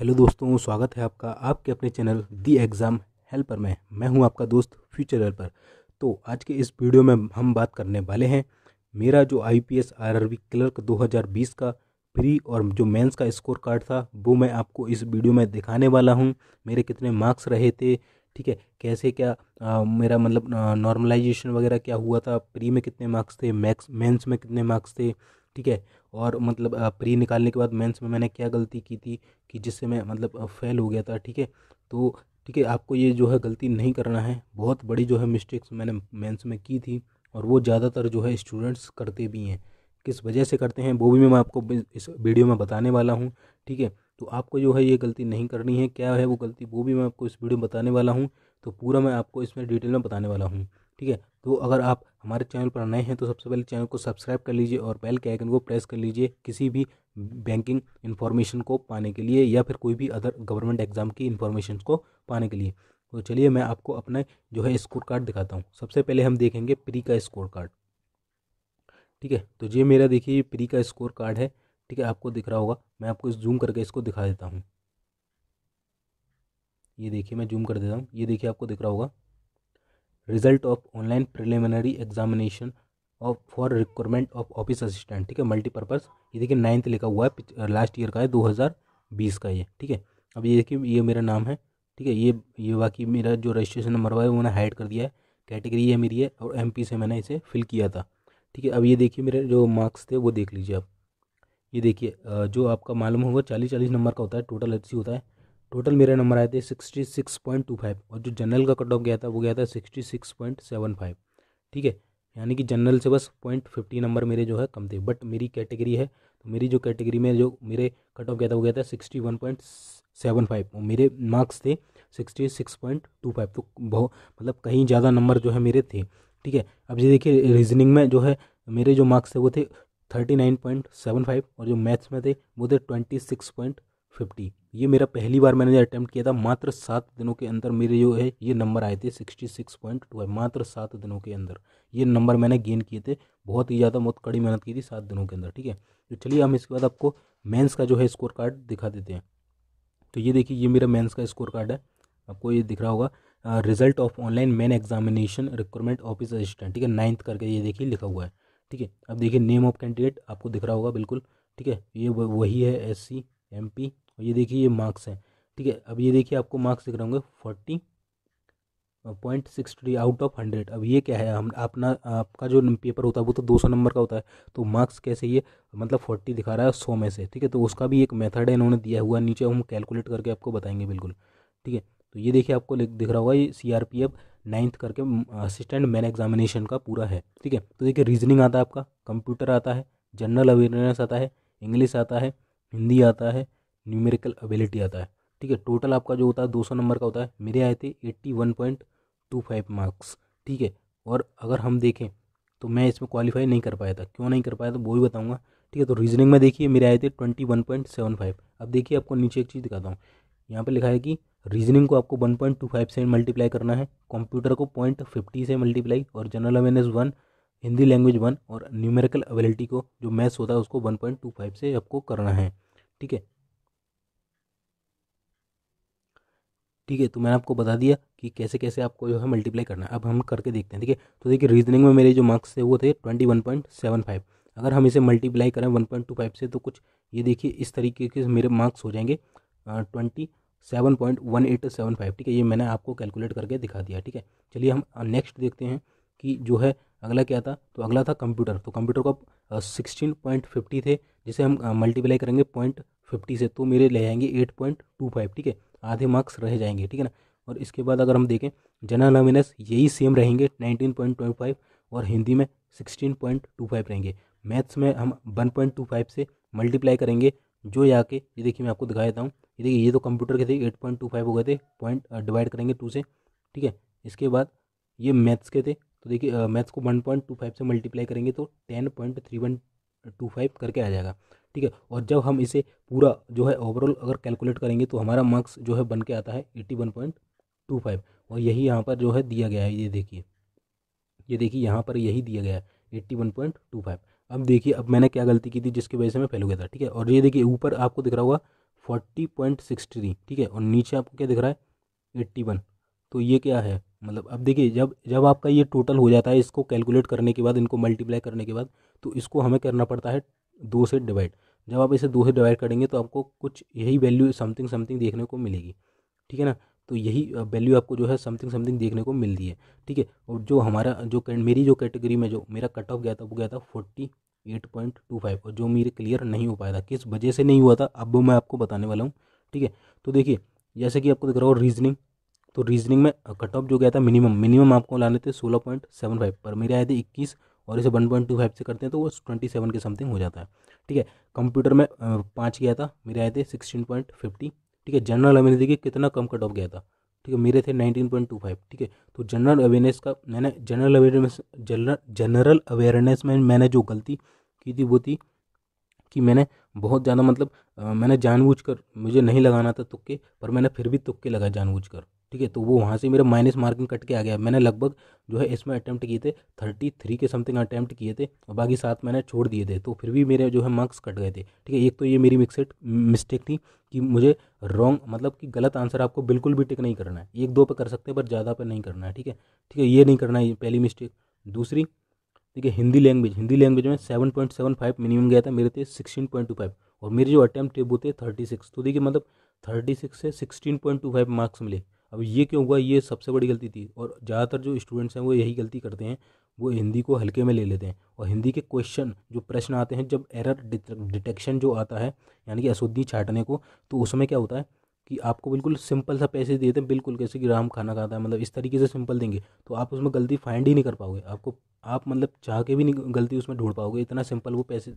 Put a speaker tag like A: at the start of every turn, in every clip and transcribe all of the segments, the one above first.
A: hello दोस्तों स्वागत है आपका आपके अपने चैनल दी एग्ज़ाम हेल्पर में मैं हूं आपका दोस्त फ्यूचर हेल्पर तो आज के इस वीडियो में हम बात करने वाले हैं मेरा जो I P S R V clerk 2020 का प्री और जो मेंस का स्कोर कार्ड था वो मैं आपको इस वीडियो में दिखाने वाला हूँ मेरे कितने मार्क्स रहे थे ठीक है कैसे क्या आ, मेरा मतलब नॉर्मलाइजेशन वगैरह क्या हुआ था प्री में कितने मार्क्स थे मैक्स मेंस में कितने मार्क्स थे ठीक है और मतलब प्री निकालने के बाद मेंस में मैंने क्या गलती की थी कि जिससे मैं मतलब फेल हो गया था ठीक है तो ठीक है आपको ये जो है गलती नहीं करना है बहुत बड़ी जो है मिस्टेक्स मैंने मेंस में की थी और वो ज़्यादातर जो है स्टूडेंट्स करते भी हैं किस वजह से करते हैं वो भी मैं आपको इस वीडियो में बताने वाला हूँ ठीक है तो आपको जो है ये गलती नहीं करनी है क्या है वो गलती वो भी मैं आपको इस वीडियो में बताने वाला हूँ तो पूरा मैं आपको इसमें डिटेल में बताने वाला हूँ ठीक है तो अगर आप हमारे चैनल पर नए हैं तो सबसे पहले चैनल को सब्सक्राइब कर लीजिए और बेल के आइकन को प्रेस कर लीजिए किसी भी बैंकिंग इन्फॉर्मेशन को पाने के लिए या फिर कोई भी अदर गवर्नमेंट एग्ज़ाम की इन्फॉर्मेशन को पाने के लिए तो चलिए मैं आपको अपना जो है स्कोर कार्ड दिखाता हूँ सबसे पहले हम देखेंगे प्री का स्कोर कार्ड ठीक है तो ये मेरा देखिए प्री का स्कोर कार्ड है ठीक है आपको दिख रहा होगा मैं आपको जूम करके इसको दिखा देता हूँ ये देखिए मैं जूम कर देता हूँ ये देखिए आपको दिख रहा होगा result of online preliminary examination of for requirement of office assistant ठीक है मल्टीपर्पज़ ये देखिए नाइन्थ लिखा हुआ है लास्ट ईयर का है बीस का ये ठीक है अब ये देखिए ये मेरा नाम है ठीक है ये ये बाकी मेरा जो रजिस्ट्रेशन नंबर हुआ है वो मैंने हाइड कर दिया है कैटेगरी ये मेरी है और एम से मैंने इसे फिल किया था ठीक है अब ये देखिए मेरे जो मार्क्स थे वो देख लीजिए आप ये देखिए जो आपका मालूम होगा चालीस चालीस नंबर का होता है टोटल एच होता है टोटल मेरे नंबर आए थे sixty six point two five और जो जनरल का कट ऑफ गया था वो गया था sixty six point seven five ठीक है यानी कि जनरल से बस पॉइंट फिफ्टी नंबर मेरे जो है कम थे बट मेरी कैटेगरी है तो मेरी जो कैटेगरी में जो मेरे कट ऑफ गया था वो गया था sixty one point seven five और मेरे मार्क्स थे sixty six point two five तो बहुत मतलब कहीं ज़्यादा नंबर जो है मेरे थे ठीक है अब ये देखिए रीजनिंग में जो है मेरे जो मार्क्स थे वो थे thirty nine point seven five और जो मैथ्स में थे वो थे ट्वेंटी सिक्स पॉइंट फिफ्टी ये मेरा पहली बार मैंने अटैम्प्ट किया था मात्र सात दिनों के अंदर मेरे जो है ये नंबर आए थे सिक्सटी सिक्स पॉइंट टू है मात्र सात दिनों के अंदर ये नंबर मैंने गेन किए थे बहुत ही ज़्यादा बहुत कड़ी मेहनत की थी सात दिनों के अंदर ठीक है तो चलिए हम इसके बाद आपको मेंस का जो है स्कोर कार्ड दिखा देते हैं तो ये देखिए ये मेरा मेंस का स्कोर कार्ड है आपको ये दिख रहा होगा result of online main examination recruitment office assistant ठीक है नाइन्थ करके ये देखिए लिखा हुआ है ठीक है अब देखिए नेम ऑफ कैंडिडेट आपको दिख रहा होगा बिल्कुल ठीक है ये वही है एस सी एम पी और ये देखिए ये मार्क्स हैं ठीक है अब ये देखिए आपको मार्क्स दिख रहे होंगे forty point six three out of hundred अब ये क्या है हम अपना आपका जो पेपर होता है वो तो दो सौ नंबर का होता है तो मार्क्स कैसे ये मतलब फोर्टी दिखा रहा है सौ में से ठीक है तो उसका भी एक मेथड है इन्होंने दिया हुआ नीचे हम कैलकुलेट करके आपको बताएंगे बिल्कुल ठीक है तो ये देखिए आपको दिख रहा होगा ये C R P F ninth करके असिस्टेंट मैन एग्जामिनेशन का पूरा है ठीक है तो देखिए रीजनिंग आता है आपका कंप्यूटर आता है जनरल अवेयरनेस आता है इंग्लिश आता है हिंदी आता है न्यूमेरिकल एबिलिटी आता है ठीक है टोटल आपका जो होता है दो सौ नंबर का होता है मेरे आए थे eighty one point two five marks ठीक है और अगर हम देखें तो मैं इसमें क्वालिफाई नहीं कर पाया था क्यों नहीं कर पाया था वो भी बताऊँगा ठीक है तो रीजनिंग में देखिए मेरे आए थे twenty one point seven five अब देखिए आपको नीचे एक चीज़ दिखाता हूँ यहाँ पर लिखा है कि रीजनिंग को आपको वन पॉइंट टू फाइव से मल्टीप्लाई करना है कंप्यूटर को पॉइंट फिफ्टी से मल्टीप्लाई और general awareness one Hindi language one और न्यूमेरिकल एबिलिटी को जो मैथ्स होता है उसको वन पॉइंट टू फाइव से आपको करना है ठीक है ठीक है तो मैंने आपको बता दिया कि कैसे कैसे आपको जो है मल्टीप्लाई करना है अब हम करके देखते हैं ठीक है तो देखिए रीजनिंग में मेरे जो मार्क्स थे वो थे twenty one point seven five अगर हम इसे मल्टीप्लाई करें वन पॉइंट टू फाइव से तो कुछ ये देखिए इस तरीके के मेरे मार्क्स हो जाएंगे twenty seven point one eight seven five ठीक है ये मैंने आपको कैलकुलेट करके दिखा दिया ठीक है चलिए हम नेक्स्ट देखते हैं कि जो है अगला क्या था तो अगला था कंप्यूटर तो कंप्यूटर का सिक्सटीन पॉइंट फिफ्टी थे जिसे हम मल्टीप्लाई करेंगे पॉइंट फिफ्टी से तो मेरे ले आएंगे एट पॉइंट टू फाइव ठीक है आधे मार्क्स रह जाएंगे ठीक है ना और इसके बाद अगर हम देखें जनरल अवेयरनेस यही सेम रहेंगे नाइनटीन पॉइंट ट्वेंटी फाइव और हिंदी में सिक्सटीन पॉइंट टू फाइव रहेंगे मैथ्स में हम वन पॉइंट टू फाइव से मल्टीप्लाई करेंगे जो यहाँ के ये देखिए मैं आपको दिखा देता हूँ ये देखिए ये तो कंप्यूटर के थे एट पॉइंट टू फाइव हो गए थे पॉइंट डिवाइड करेंगे टू से ठीक है इसके बाद ये मैथ्स के थे तो देखिए मैथ्स को वन पॉइंट टू फाइव से मल्टीप्लाई करेंगे तो ten point three one two five करके आ जाएगा ठीक है और जब हम इसे पूरा जो है ओवरऑल अगर कैलकुलेट करेंगे तो हमारा मार्क्स जो है बन के आता है eighty one point two five और यही यहाँ पर जो है दिया गया है ये देखिए ये देखिए यहाँ पर यही दिया गया है eighty one point two five अब देखिए अब मैंने क्या गलती की थी जिसकी वजह से मैं फेल हो गया था ठीक है और ये देखिए ऊपर आपको दिख रहा होगा फोर्टी पॉइंट सिक्सटी थ्री ठीक है और नीचे आपको क्या दिख रहा है एट्टी वन तो ये क्या है मतलब अब देखिए जब जब आपका ये टोटल हो जाता है इसको कैलकुलेट करने के बाद इनको मल्टीप्लाई करने के बाद तो इसको हमें करना पड़ता है दो से डिवाइड जब आप इसे दो से डिवाइड करेंगे तो आपको कुछ यही वैल्यू समथिंग समथिंग देखने को मिलेगी ठीक है ना तो यही वैल्यू आपको जो है समथिंग समथिंग देखने को मिलती है ठीक है और जो हमारा जो मेरी जो कैटेगरी में जो मेरा कट ऑफ गया था वो गया था forty eight point two five और जो मेरे क्लियर नहीं हो पाया था किस वजह से नहीं हुआ था अब मैं आपको बताने वाला हूँ ठीक है तो देखिए जैसे कि आपको दिख रहा हो रीजनिंग तो रीजनिंग में कट ऑफ जो गया था मिनिमम मिनिमम आपको लाने थे सोलह पॉइंट सेवन फाइव पर मेरे आए थे इक्कीस और इसे वन पॉइंट टू फाइव से करते हैं तो वो ट्वेंटी सेवन के समथिंग हो जाता है ठीक है कंप्यूटर में पाँच गया था मेरे आए थे सिक्सटीन पॉइंट फिफ्टी ठीक है जनरल अवेयरनेस देखिए कितना कम कट ऑफ गया था ठीक है मेरे थे नाइनटीन पॉइंट टू फाइव ठीक है तो जनरल अवेयरनेस का मैंने general awareness general general awareness में मैंने जो गलती की थी वो थी कि मैंने बहुत ज़्यादा मतलब मैंने जानबूझकर मुझे नहीं लगाना था तुक्के पर मैंने फिर भी तुक्के लगाए जानबूझकर ठीक है तो वो वहाँ से मेरा माइनस मार्किंग कट के आ गया मैंने लगभग जो है इसमें अटैम्प्ट किए थे थर्टी थ्री के समथिंग अटैम्प्ट किए थे और बाकी सात मैंने छोड़ दिए थे तो फिर भी मेरे जो है मार्क्स कट गए थे ठीक है एक तो ये मेरी मिक्सड मिस्टेक थी कि मुझे रॉन्ग मतलब कि गलत आंसर आपको बिल्कुल भी टिक नहीं करना है एक दो पर कर सकते हैं पर ज़्यादा पर नहीं करना है ठीक है ठीक है ये नहीं करना है पहली मिस्टेक दूसरी ठीक है हिंदी लैंग्वेज हिंदी लैंग्वेज में seven point seven five minimum गया था मेरे थे सिक्सटीन पॉइंट टू फाइव और मेरे जो अटैम्प्ट थे वो थे थर्टी सिक्स तो देखिए मतलब थर्टी सिक्स से sixteen point two five marks मिले अब ये क्यों हुआ ये सबसे बड़ी गलती थी और ज़्यादातर जो स्टूडेंट्स हैं वो यही गलती करते हैं वो हिंदी को हल्के में ले लेते हैं और हिंदी के क्वेश्चन जो प्रश्न आते हैं जब एरर डिटेक्शन जो आता है यानी कि अशुद्धि छाटने को तो उसमें क्या होता है कि आपको बिल्कुल सिंपल सा पैसे दे दें बिल्कुल कैसे कि राम खाना खाता है मतलब इस तरीके से सिंपल देंगे तो आप उसमें गलती फाइंड ही नहीं कर पाओगे आपको आप मतलब चाह के भी नहीं गलती उसमें ढूंढ पाओगे इतना सिंपल वो पैसे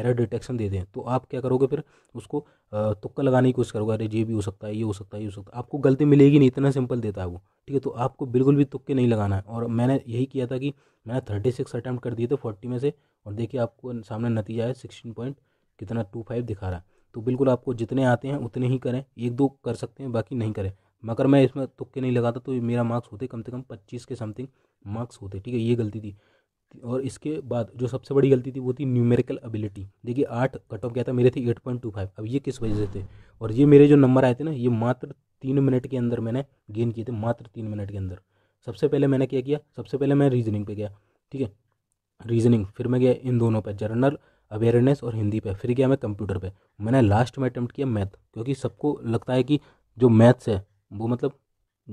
A: एरर डिटेक्शन दे दें तो आप क्या करोगे फिर उसको तुक्का लगाने की कोशिश करोगे अरे ये भी हो सकता है ये हो सकता है ये हो सकता है आपको गलती मिलेगी नहीं इतना सिंपल देता है वो ठीक है तो आपको बिल्कुल भी तुक्के नहीं लगाना है और मैंने यही किया था कि मैंने थर्टी सिक्स अटैम्प्ट कर दिए थे फोर्टी में से और देखिए आपको सामने नतीजा है सिक्सटीन पॉइंट कितना टू फाइव दिखा रहा है तो बिल्कुल आपको जितने आते हैं उतने ही करें एक दो कर सकते हैं बाकी नहीं करें मगर मैं इसमें तुक्के नहीं लगाता तो मेरा मार्क्स होते कम से कम पच्चीस के समथिंग मार्क्स होते ठीक है ये गलती थी और इसके बाद जो सबसे बड़ी गलती थी वो थी न्यूमेरिकल एबिलिटी देखिए आठ कट ऑफ क्या था मेरे थे एट पॉइंट टू फाइव अब ये किस वजह से थे और ये मेरे जो नंबर आए थे ना ये मात्र तीन मिनट के अंदर मैंने गेन किए थे मात्र तीन मिनट के अंदर सबसे पहले मैंने क्या किया सबसे पहले मैं रीजनिंग पे गया ठीक है रीजनिंग फिर मैं गया इन दोनों पर जर्नल अवेयरनेस और हिंदी पे फिर गया मैं कंप्यूटर पे मैंने लास्ट में अटैम्प्ट किया मैथ क्योंकि सबको लगता है कि जो मैथ्स है वो मतलब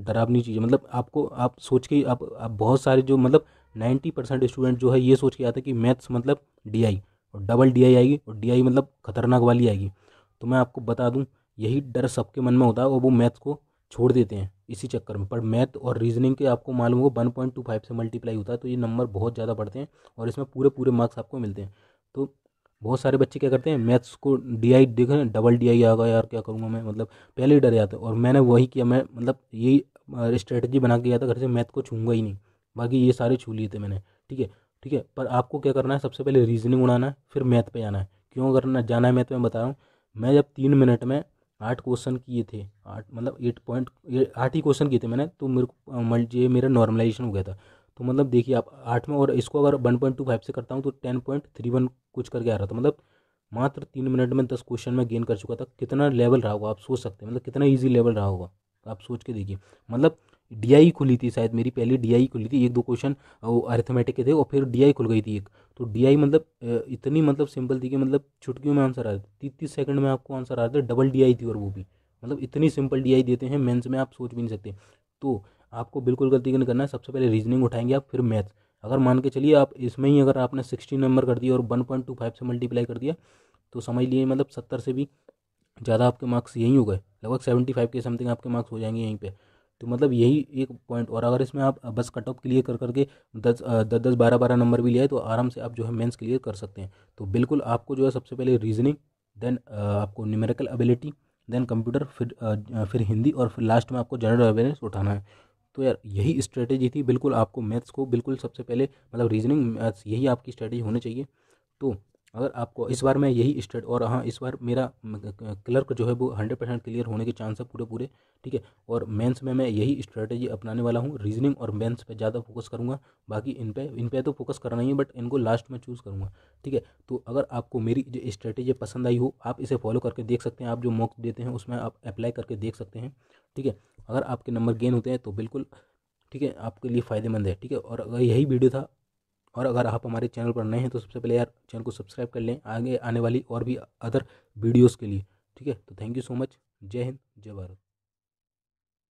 A: डरावनी चीज़ है मतलब आपको आप सोच के आप, आप बहुत सारे जो मतलब नाइन्टी परसेंट स्टूडेंट जो है ये सोच के आते हैं कि मैथ्स मतलब डी और डबल डी आएगी और डी मतलब खतरनाक वाली आएगी तो मैं आपको बता दूँ यही डर सबके मन में होता है और वो मैथ्स को छोड़ देते हैं इसी चक्कर में पर मैथ और रीजनिंग के आपको मालूम होगा वन पॉइंट टू फाइव से मल्टीप्लाई होता है तो ये नंबर बहुत ज़्यादा बढ़ते हैं और इसमें पूरे पूरे मार्क्स आपको मिलते हैं तो बहुत सारे बच्चे क्या करते हैं मैथ्स को डी आई देख रहे हैं डबल डी आई आ गया यार क्या करूँगा मैं मतलब पहले ही डर जाते और मैंने वही किया मैं मतलब यही स्ट्रेटजी बना के गया था घर से मैथ को छूंगा ही नहीं बाकी ये सारे छू लिए थे मैंने ठीक है ठीक है पर आपको क्या करना है सबसे पहले रीजनिंग उड़ाना है फिर मैथ पे जाना है क्यों करना जाना है मैथ में बता रहा हूँ मैं जब तीन मिनट में आठ क्वेश्चन किए थे आठ मतलब एट पॉइंट आठ ही क्वेश्चन किए थे मैंने तो मेरे को ये मेरा नॉर्मलाइजेशन हो गया था तो मतलब देखिए आप आठ में और इसको अगर वन पॉइंट टू फाइव से करता हूँ तो टेन पॉइंट थ्री वन कुछ करके आ रहा था मतलब मात्र तीन मिनट में दस क्वेश्चन में गेन कर चुका था कितना लेवल रहा होगा आप सोच सकते हैं मतलब कितना ईजी लेवल रहा होगा आप सोच के देखिए मतलब डी खुली थी शायद मेरी पहली डी खुली थी एक दो क्वेश्चन वो अरिथमेटिक के थे और फिर डी खुल गई थी एक तो डी मतलब इतनी मतलब सिंपल थी कि मतलब छुटकियों में आंसर आ रहा था तीस तीस सेकंड में आपको आंसर आ रहा था डबल डी थी और वो भी मतलब इतनी सिंपल डी देते हैं मेंस में आप सोच भी नहीं सकते तो आपको बिल्कुल गलती नहीं करना है सबसे पहले रीजनिंग उठाएंगे आप फिर मैथ्स अगर मान के चलिए आप इसमें ही अगर आपने सिक्सटी नंबर कर दिया और वन पॉइंट टू फाइव से मल्टीप्लाई कर दिया तो समझ लिए मतलब सत्तर से भी ज़्यादा आपके मार्क्स यहीं हो गए लगभग सेवेंटी फाइव के समथिंग आपके मार्क्स हो जाएंगे यहीं पे तो मतलब यही एक पॉइंट और अगर इसमें आप बस कट ऑफ क्लियर कर करके दस दस दस बारह बारह नंबर भी लिया तो आराम से आप जो है मेंस क्लियर कर सकते हैं तो बिल्कुल आपको जो है सबसे पहले रीजनिंग देन आपको न्यूमेरिकल एबिलिटी देन कंप्यूटर फिर फिर हिंदी और फिर लास्ट में आपको जनरल अवेयरनेस उठाना है तो यार यही स्ट्रेटेजी थी बिल्कुल आपको मैथ्स को बिल्कुल सबसे पहले मतलब रीजनिंग मैथ्स यही आपकी स्ट्रेटेजी होनी चाहिए तो अगर आपको इस बार मैं यही स्टेट और हाँ इस बार मेरा क्लर्क जो है वो हंड्रेड परसेंट क्लियर होने के चांस है पूरे पूरे ठीक है और मेंस में मैं यही स्ट्रेटजी अपनाने वाला हूँ रीजनिंग और मेंस पे ज़्यादा फोकस करूँगा बाकी इन पे इन पे तो फोकस करना ही है बट इनको लास्ट में चूज़ करूँगा ठीक है तो अगर आपको मेरी जो स्ट्रेटेजी पसंद आई हो आप इसे फॉलो करके देख सकते हैं आप जो मॉक देते हैं उसमें आप अप्लाई करके देख सकते हैं ठीक है अगर आपके नंबर गेन होते हैं तो बिल्कुल ठीक है आपके लिए फ़ायदेमंद है ठीक है और अगर यही वीडियो था और अगर आप हमारे चैनल पर नए हैं तो सबसे पहले यार चैनल को सब्सक्राइब कर लें आगे आने वाली और भी अदर वीडियोज़ के लिए ठीक है तो थैंक यू सो मच जय हिंद जय भारत